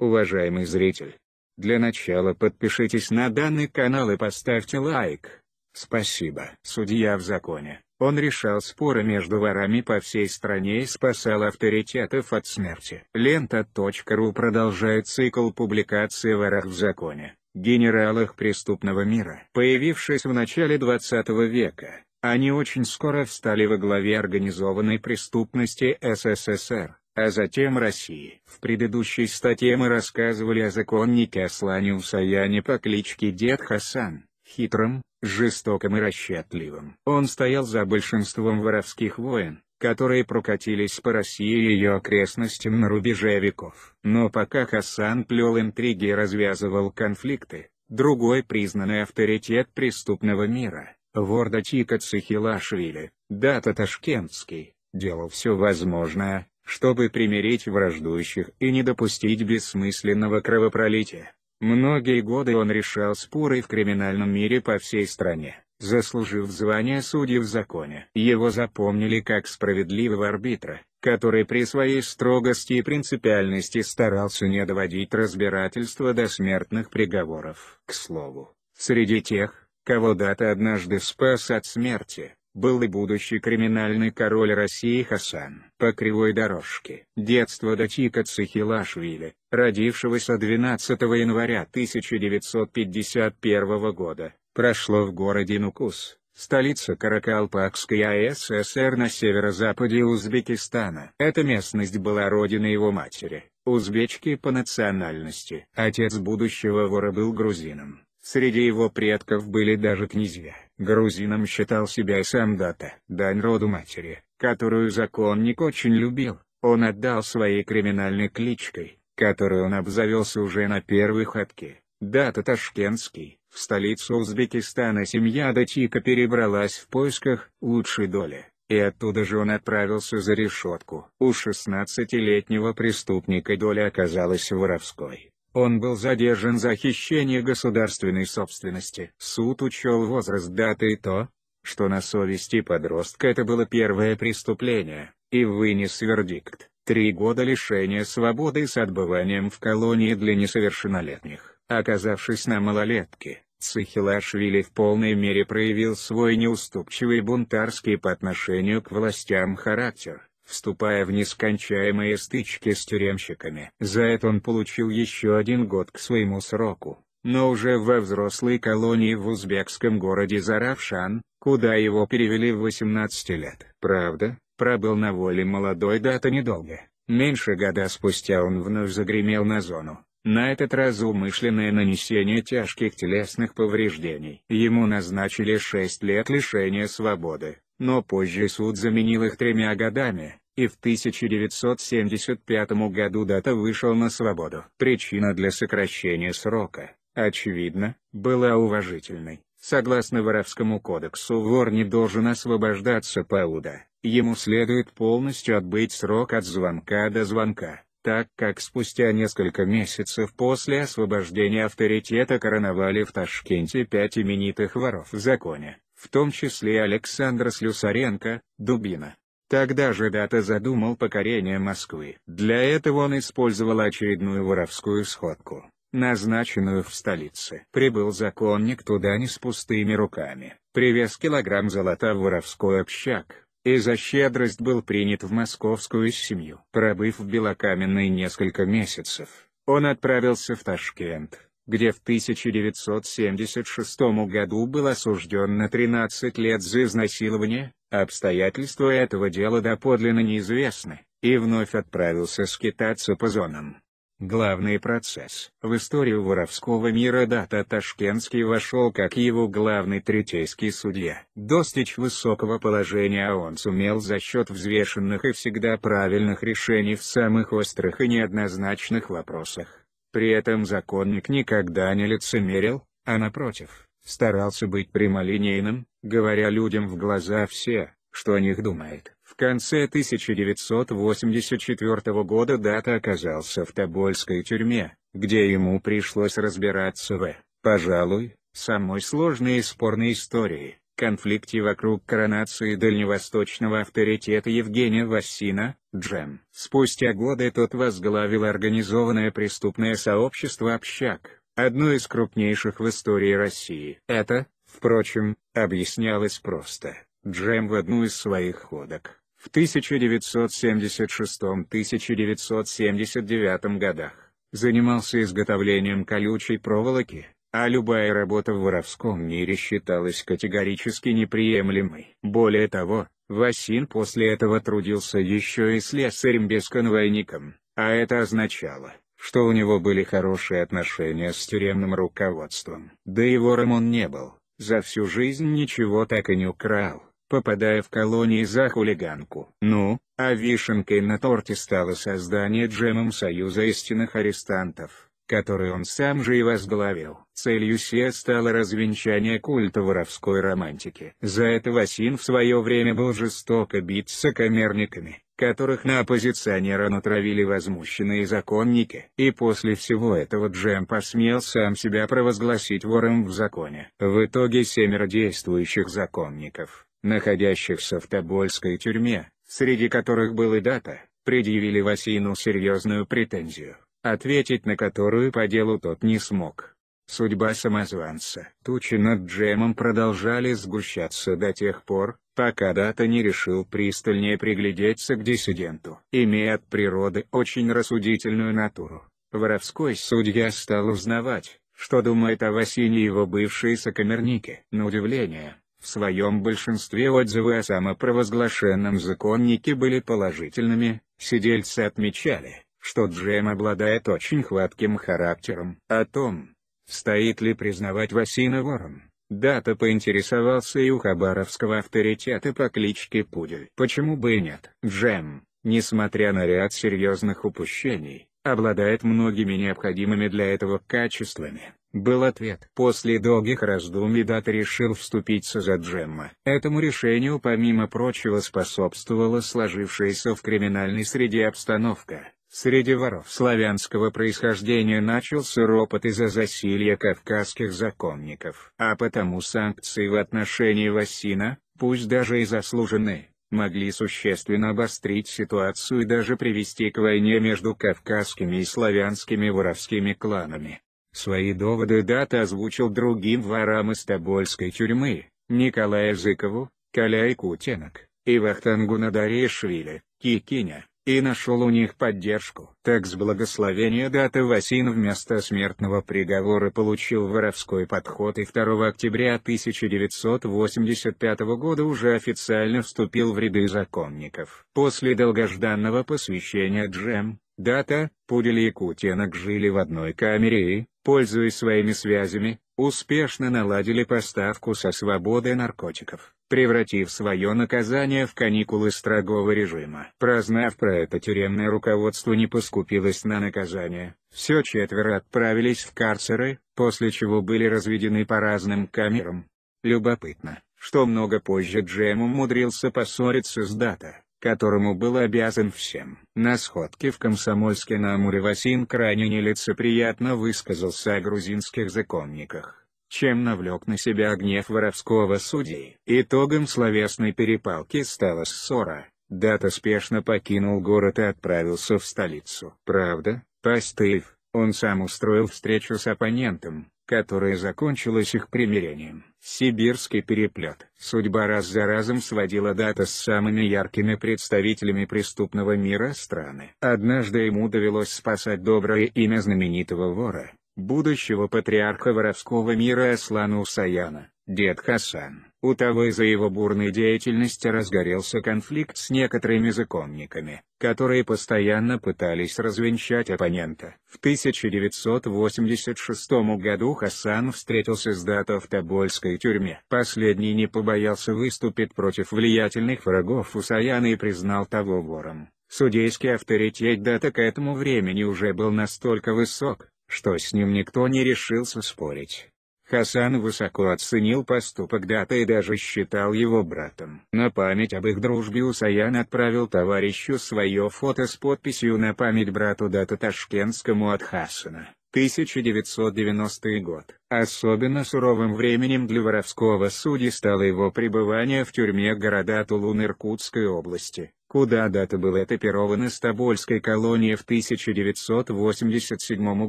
Уважаемый зритель, для начала подпишитесь на данный канал и поставьте лайк. Спасибо. Судья в законе. Он решал споры между ворами по всей стране и спасал авторитетов от смерти. Лента.ру продолжает цикл публикаций «Ворах в законе», генералах преступного мира. Появившись в начале 20 века, они очень скоро встали во главе организованной преступности СССР а затем России. В предыдущей статье мы рассказывали о законнике Аслане Усаяне по кличке Дед Хасан, хитром, жестоком и расчетливом. Он стоял за большинством воровских войн, которые прокатились по России и ее окрестностям на рубеже веков. Но пока Хасан плел интриги и развязывал конфликты, другой признанный авторитет преступного мира, Ворда Тика Цихилашвили, Дата Ташкентский, делал все возможное, чтобы примирить враждующих и не допустить бессмысленного кровопролития. Многие годы он решал споры в криминальном мире по всей стране, заслужив звание судьи в законе. Его запомнили как справедливого арбитра, который при своей строгости и принципиальности старался не доводить разбирательства до смертных приговоров. К слову, среди тех, кого Дата однажды спас от смерти, был и будущий криминальный король России Хасан. По кривой дорожке. Детство Датика Цихилашвили, родившегося 12 января 1951 года, прошло в городе Нукус, столица Каракалпакской АССР на северо-западе Узбекистана. Эта местность была родиной его матери, узбечки по национальности. Отец будущего вора был грузином. Среди его предков были даже князья. Грузином считал себя и сам Дата. Дань роду матери, которую законник очень любил, он отдал своей криминальной кличкой, которую он обзавелся уже на первой ходке. Дата Ташкентский. В столицу Узбекистана семья Датика перебралась в поисках лучшей доли, и оттуда же он отправился за решетку. У 16-летнего преступника доля оказалась воровской. Он был задержан за хищение государственной собственности. Суд учел возраст даты и то, что на совести подростка это было первое преступление, и вынес вердикт – три года лишения свободы с отбыванием в колонии для несовершеннолетних. Оказавшись на малолетке, Цихилашвили в полной мере проявил свой неуступчивый бунтарский по отношению к властям характер вступая в нескончаемые стычки с тюремщиками. За это он получил еще один год к своему сроку, но уже во взрослой колонии в узбекском городе Заравшан, куда его перевели в 18 лет. Правда, пробыл на воле молодой дата недолго. Меньше года спустя он вновь загремел на зону, на этот раз умышленное нанесение тяжких телесных повреждений. Ему назначили 6 лет лишения свободы но позже суд заменил их тремя годами, и в 1975 году Дата вышел на свободу. Причина для сокращения срока, очевидно, была уважительной. Согласно Воровскому кодексу вор не должен освобождаться по уда, ему следует полностью отбыть срок от звонка до звонка, так как спустя несколько месяцев после освобождения авторитета короновали в Ташкенте пять именитых воров в законе в том числе и Александра Слюсаренко, Дубина. Тогда же Дата задумал покорение Москвы. Для этого он использовал очередную воровскую сходку, назначенную в столице. Прибыл законник туда не с пустыми руками, привез килограмм золота в воровской общак, и за щедрость был принят в московскую семью. Пробыв в Белокаменной несколько месяцев, он отправился в Ташкент, где в 1976 году был осужден на 13 лет за изнасилование, обстоятельства этого дела доподлинно неизвестны, и вновь отправился скитаться по зонам. Главный процесс. В историю воровского мира Дата Ташкентский вошел как его главный третейский судья. Достичь высокого положения он сумел за счет взвешенных и всегда правильных решений в самых острых и неоднозначных вопросах. При этом законник никогда не лицемерил, а напротив, старался быть прямолинейным, говоря людям в глаза все, что о них думает. В конце 1984 года Дата оказался в Тобольской тюрьме, где ему пришлось разбираться в, пожалуй, самой сложной и спорной истории, конфликте вокруг коронации дальневосточного авторитета Евгения Васина, Джем. Спустя годы тот возглавил организованное преступное сообщество «Общак», одно из крупнейших в истории России. Это, впрочем, объяснялось просто. Джем в одну из своих ходок. В 1976-1979 годах занимался изготовлением колючей проволоки, а любая работа в воровском мире считалась категорически неприемлемой. Более того, Васин после этого трудился еще и слесарем без конвойником, а это означало, что у него были хорошие отношения с тюремным руководством. Да и вором он не был, за всю жизнь ничего так и не украл, попадая в колонии за хулиганку. Ну, а вишенкой на торте стало создание джемом Союза истинных арестантов который он сам же и возглавил. Целью Се стало развенчание культа воровской романтики. За это Васин в свое время был жестоко бит с сокомерниками, которых на оппозиционера натравили возмущенные законники. И после всего этого Джем посмел сам себя провозгласить вором в законе. В итоге семеро действующих законников, находящихся в Тобольской тюрьме, среди которых был и Дата, предъявили Васину серьезную претензию ответить на которую по делу тот не смог. Судьба самозванца. Тучи над Джемом продолжали сгущаться до тех пор, пока Дата не решил пристальнее приглядеться к диссиденту. Имея от природы очень рассудительную натуру, воровской судья стал узнавать, что думает о Васине его бывшие сокамерники. На удивление, в своем большинстве отзывы о самопровозглашенном законнике были положительными, сидельцы отмечали, что Джем обладает очень хватким характером. О том, стоит ли признавать Васина вором, Дата поинтересовался и у хабаровского авторитета по кличке Пудель. Почему бы и нет? Джем, несмотря на ряд серьезных упущений, обладает многими необходимыми для этого качествами. Был ответ. После долгих раздумий Дат решил вступиться за Джемма. Этому решению помимо прочего способствовала сложившаяся в криминальной среде обстановка. Среди воров славянского происхождения начался ропот из-за засилья кавказских законников. А потому санкции в отношении Васина, пусть даже и заслуженные, могли существенно обострить ситуацию и даже привести к войне между кавказскими и славянскими воровскими кланами. Свои доводы дата озвучил другим ворам из Тобольской тюрьмы, Николаю Зыкову, Коляй Кутенок, и Вахтангу Надарешвили, Кикиня и нашел у них поддержку. Так с благословения даты Васин вместо смертного приговора получил воровской подход и 2 октября 1985 года уже официально вступил в ряды законников. После долгожданного посвящения Джем, Дата, Пудель и Якутенок жили в одной камере и, пользуясь своими связями, успешно наладили поставку со свободы наркотиков, превратив свое наказание в каникулы строгого режима. Прознав про это тюремное руководство не поскупилось на наказание, все четверо отправились в карцеры, после чего были разведены по разным камерам. Любопытно, что много позже Джем умудрился поссориться с Дата которому был обязан всем. На сходке в Комсомольске на Амуре Васин крайне нелицеприятно высказался о грузинских законниках, чем навлек на себя гнев воровского судьи. Итогом словесной перепалки стала ссора. Дата спешно покинул город и отправился в столицу. Правда, постыв, он сам устроил встречу с оппонентом, которая закончилась их примирением. Сибирский переплет. Судьба раз за разом сводила дата с самыми яркими представителями преступного мира страны. Однажды ему довелось спасать доброе имя знаменитого вора, будущего патриарха воровского мира Аслана Усаяна, дед Хасан. У того из-за его бурной деятельности разгорелся конфликт с некоторыми законниками, которые постоянно пытались развенчать оппонента. В 1986 году Хасан встретился с Дато в Тобольской тюрьме. Последний не побоялся выступить против влиятельных врагов Усаяна и признал того вором. Судейский авторитет Дата к этому времени уже был настолько высок, что с ним никто не решился спорить. Хасан высоко оценил поступок Дата и даже считал его братом. На память об их дружбе Усаян отправил товарищу свое фото с подписью «На память брату Дата Ташкентскому от Хасана». 1990 год. Особенно суровым временем для воровского судьи стало его пребывание в тюрьме города Тулун Иркутской области куда дата была этапирована с Тобольской колонии в 1987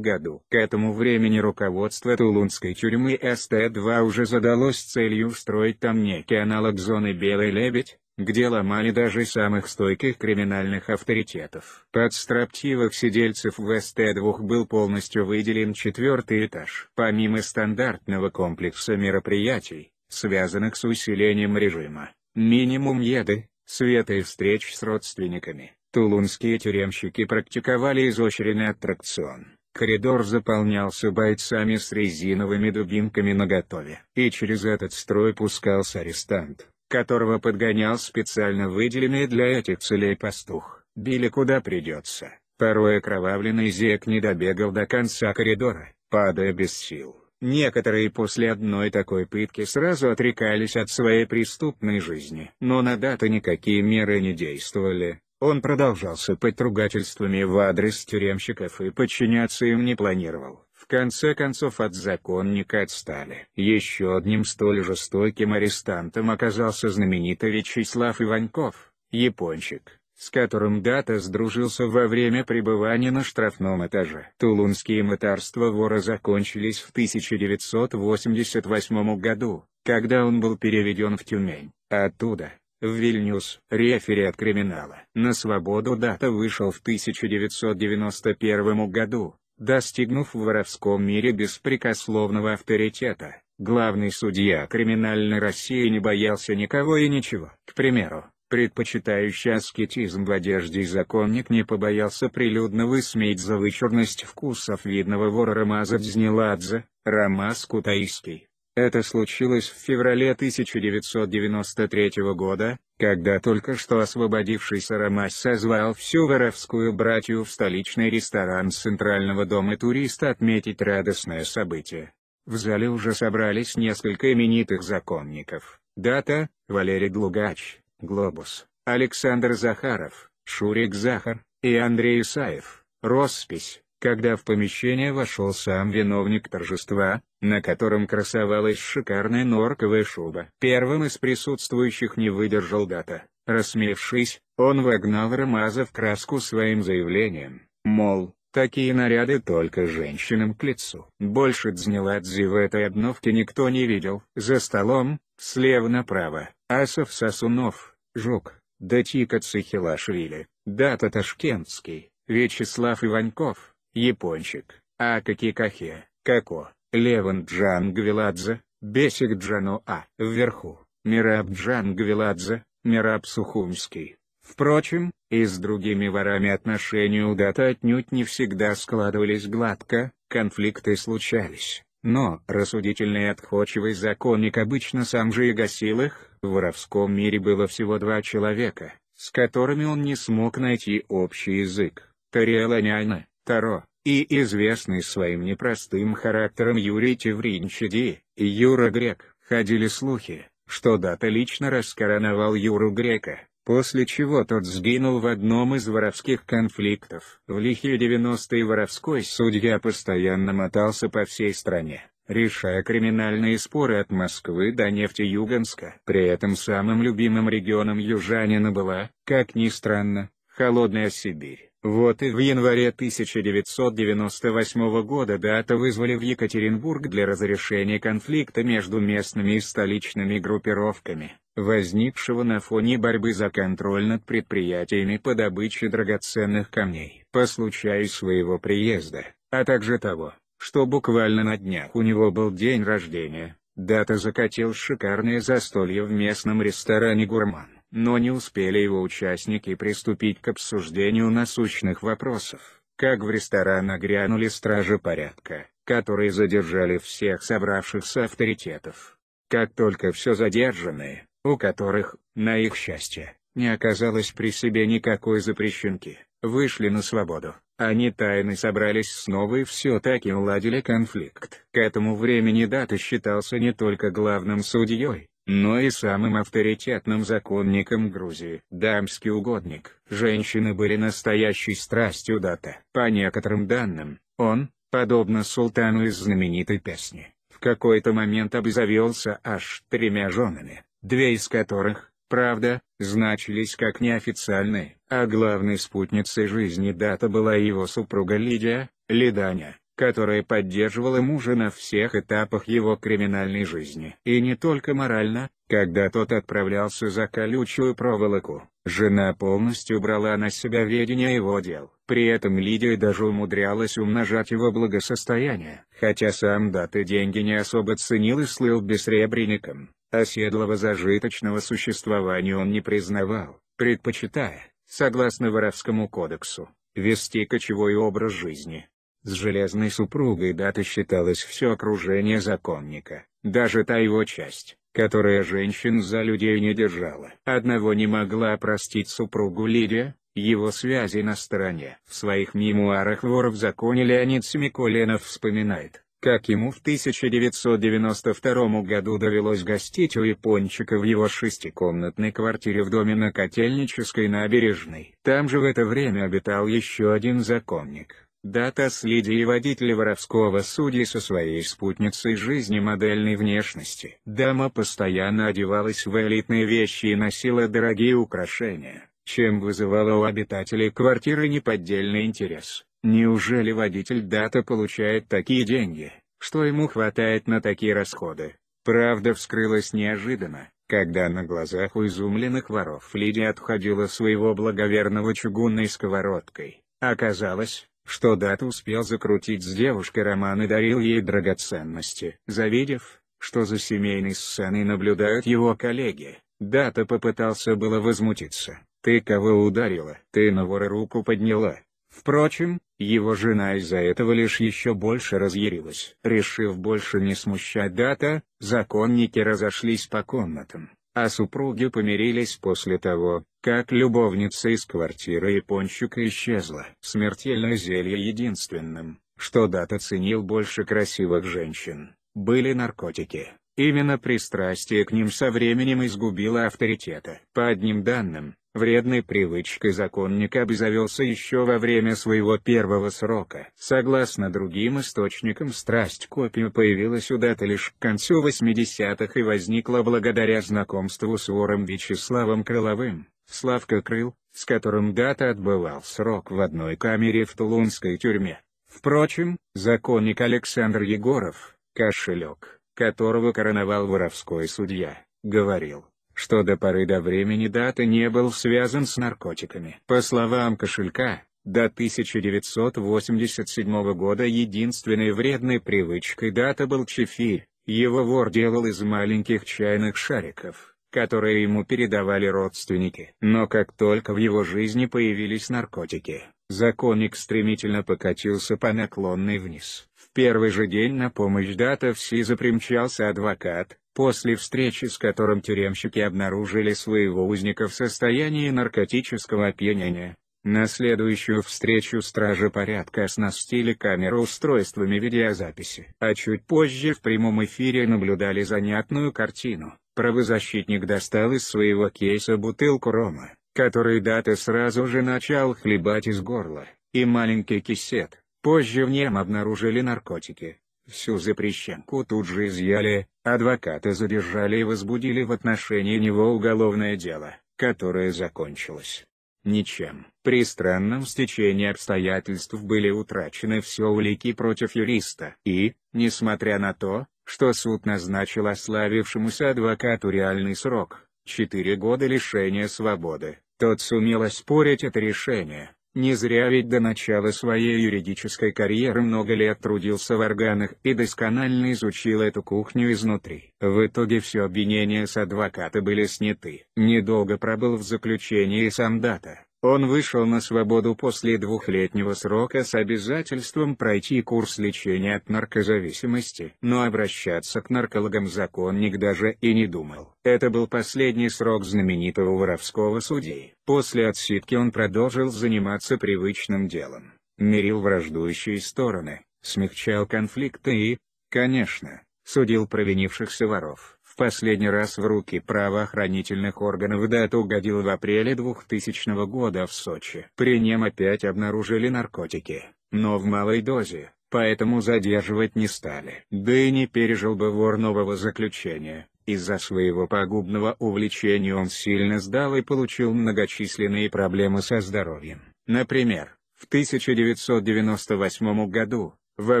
году. К этому времени руководство Тулунской тюрьмы СТ-2 уже задалось целью устроить там некий аналог зоны «Белый лебедь», где ломали даже самых стойких криминальных авторитетов. Под строптивых сидельцев в СТ-2 был полностью выделен четвертый этаж. Помимо стандартного комплекса мероприятий, связанных с усилением режима, минимум еды, света и встреч с родственниками. Тулунские тюремщики практиковали изощренный аттракцион. Коридор заполнялся бойцами с резиновыми дубинками наготове. И через этот строй пускался арестант, которого подгонял специально выделенный для этих целей пастух. Били куда придется. Порой окровавленный зек не добегал до конца коридора, падая без сил. Некоторые после одной такой пытки сразу отрекались от своей преступной жизни. Но на дату никакие меры не действовали. Он продолжался сыпать ругательствами в адрес тюремщиков и подчиняться им не планировал. В конце концов от законника отстали. Еще одним столь жестоким арестантом оказался знаменитый Вячеслав Иваньков, япончик, с которым Дата сдружился во время пребывания на штрафном этаже. Тулунские мытарства вора закончились в 1988 году, когда он был переведен в Тюмень, оттуда, в Вильнюс, рефери от криминала. На свободу Дата вышел в 1991 году, достигнув в воровском мире беспрекословного авторитета. Главный судья криминальной России не боялся никого и ничего. К примеру, предпочитающий аскетизм в одежде законник не побоялся прилюдно высмеять за вычурность вкусов видного вора Рамаза Дзниладзе, Рамаз Кутаиский. Это случилось в феврале 1993 года, когда только что освободившийся Рамаз созвал всю воровскую братью в столичный ресторан Центрального дома туриста отметить радостное событие. В зале уже собрались несколько именитых законников. Дата – Валерий Глугач. Глобус, Александр Захаров, Шурик Захар и Андрей Исаев. Роспись, когда в помещение вошел сам виновник торжества, на котором красовалась шикарная норковая шуба. Первым из присутствующих не выдержал Гата. Рассмеявшись, он вогнал Рамаза в краску своим заявлением, мол, Такие наряды только женщинам к лицу. Больше Дзниладзе в этой обновке никто не видел. За столом, слева направо, Асов Сосунов, Жук, Датика Цихилашвили, Дата Ташкентский, Вячеслав Иваньков, Япончик, Акаки Кахе, Како, Леван Джан Гвиладзе, Бесик Джану А. Вверху, Мираб Джан Гвиладзе, Мираб Сухумский. Впрочем, и с другими ворами отношения у Дата отнюдь не всегда складывались гладко, конфликты случались, но рассудительный и отходчивый законник обычно сам же и гасил их, в воровском мире было всего два человека, с которыми он не смог найти общий язык, Тариэланяна, Таро, и известный своим непростым характером Юрий Тевринчиди, Юра Грек, ходили слухи, что Дата лично раскороновал Юру Грека, после чего тот сгинул в одном из воровских конфликтов. В лихие 90-е воровской судья постоянно мотался по всей стране, решая криминальные споры от Москвы до Нефтеюганска. При этом самым любимым регионом южанина была, как ни странно, холодная Сибирь. Вот и в январе 1998 года дата вызвали в Екатеринбург для разрешения конфликта между местными и столичными группировками, возникшего на фоне борьбы за контроль над предприятиями по добыче драгоценных камней. По случаю своего приезда, а также того, что буквально на днях у него был день рождения, дата закатил шикарное застолье в местном ресторане «Гурман» но не успели его участники приступить к обсуждению насущных вопросов, как в ресторан огрянули стражи порядка, которые задержали всех собравшихся авторитетов. Как только все задержанные, у которых, на их счастье, не оказалось при себе никакой запрещенки, вышли на свободу. Они тайно собрались снова и все-таки уладили конфликт. К этому времени Дата считался не только главным судьей, но и самым авторитетным законником Грузии. Дамский угодник. Женщины были настоящей страстью дата. По некоторым данным, он, подобно султану из знаменитой песни, в какой-то момент обзавелся аж тремя женами, две из которых, правда, значились как неофициальные. А главной спутницей жизни дата была его супруга Лидия, Лиданя которая поддерживала мужа на всех этапах его криминальной жизни. И не только морально, когда тот отправлялся за колючую проволоку, жена полностью брала на себя ведение его дел. При этом Лидия даже умудрялась умножать его благосостояние. Хотя сам даты деньги не особо ценил и слыл бессребренником, оседлого зажиточного существования он не признавал, предпочитая, согласно Воровскому кодексу, вести кочевой образ жизни. С железной супругой дата считалось все окружение законника, даже та его часть, которая женщин за людей не держала. Одного не могла простить супругу Лидия, его связи на стороне. В своих мемуарах «Вор в законе» Леонид Семиколенов вспоминает, как ему в 1992 году довелось гостить у Япончика в его шестикомнатной квартире в доме на Котельнической набережной. Там же в это время обитал еще один законник Дата с Лидией водитель воровского судьи со своей спутницей жизни модельной внешности. Дама постоянно одевалась в элитные вещи и носила дорогие украшения, чем вызывала у обитателей квартиры неподдельный интерес. Неужели водитель Дата получает такие деньги, что ему хватает на такие расходы? Правда вскрылась неожиданно, когда на глазах у изумленных воров Лидия отходила своего благоверного чугунной сковородкой. Оказалось, что Дат успел закрутить с девушкой роман и дарил ей драгоценности. Завидев, что за семейной сценой наблюдают его коллеги, Дата попытался было возмутиться. «Ты кого ударила? Ты на вора руку подняла». Впрочем, его жена из-за этого лишь еще больше разъярилась. Решив больше не смущать Дата, законники разошлись по комнатам а супруги помирились после того, как любовница из квартиры Япончика исчезла. Смертельное зелье единственным, что Дат оценил больше красивых женщин, были наркотики. Именно пристрастие к ним со временем изгубило авторитета. По одним данным, Вредной привычкой законник обзавелся еще во время своего первого срока. Согласно другим источникам страсть копию появилась у даты лишь к концу 80-х и возникла благодаря знакомству с вором Вячеславом Крыловым, Славка Крыл, с которым дата отбывал срок в одной камере в Тулунской тюрьме. Впрочем, законник Александр Егоров, кошелек, которого короновал воровской судья, говорил, что до поры до времени Дата не был связан с наркотиками. По словам Кошелька, до 1987 года единственной вредной привычкой Дата был чефирь, его вор делал из маленьких чайных шариков которые ему передавали родственники. Но как только в его жизни появились наркотики, законник стремительно покатился по наклонной вниз первый же день на помощь Датовсиза примчался адвокат, после встречи с которым тюремщики обнаружили своего узника в состоянии наркотического опьянения. На следующую встречу стражи порядка оснастили камеру устройствами видеозаписи. А чуть позже в прямом эфире наблюдали занятную картину. Правозащитник достал из своего кейса бутылку рома, который Дата сразу же начал хлебать из горла, и маленький кисет, Позже в нем обнаружили наркотики. Всю запрещенку тут же изъяли, адвоката задержали и возбудили в отношении него уголовное дело, которое закончилось ничем. При странном стечении обстоятельств были утрачены все улики против юриста. И, несмотря на то, что суд назначил ославившемуся адвокату реальный срок, 4 года лишения свободы, тот сумел оспорить это решение. Не зря ведь до начала своей юридической карьеры много лет трудился в органах и досконально изучил эту кухню изнутри. В итоге все обвинения с адвоката были сняты. Недолго пробыл в заключении сам Дата. Он вышел на свободу после двухлетнего срока с обязательством пройти курс лечения от наркозависимости. Но обращаться к наркологам законник даже и не думал. Это был последний срок знаменитого воровского судьи. После отсидки он продолжил заниматься привычным делом. Мирил враждующие стороны, смягчал конфликты и, конечно, судил провинившихся воров последний раз в руки правоохранительных органов дата угодил в апреле 2000 года в Сочи. При нем опять обнаружили наркотики, но в малой дозе, поэтому задерживать не стали. Да и не пережил бы вор нового заключения. Из-за своего пагубного увлечения он сильно сдал и получил многочисленные проблемы со здоровьем. Например, в 1998 году, во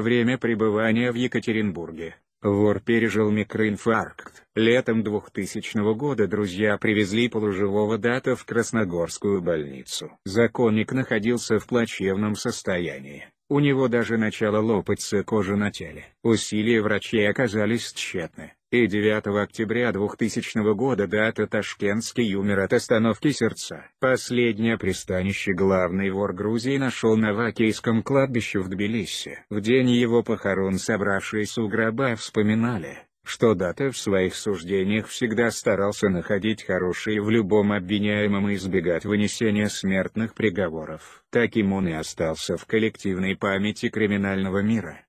время пребывания в Екатеринбурге, Вор пережил микроинфаркт. Летом 2000 года друзья привезли полуживого дата в Красногорскую больницу. Законник находился в плачевном состоянии. У него даже начало лопаться кожа на теле. Усилия врачей оказались тщетны и 9 октября 2000 года дата Ташкентский умер от остановки сердца. Последнее пристанище главный вор Грузии нашел на Вакейском кладбище в Тбилиси. В день его похорон собравшиеся у гроба вспоминали, что Дата в своих суждениях всегда старался находить хорошие в любом обвиняемом и избегать вынесения смертных приговоров. Таким он и остался в коллективной памяти криминального мира.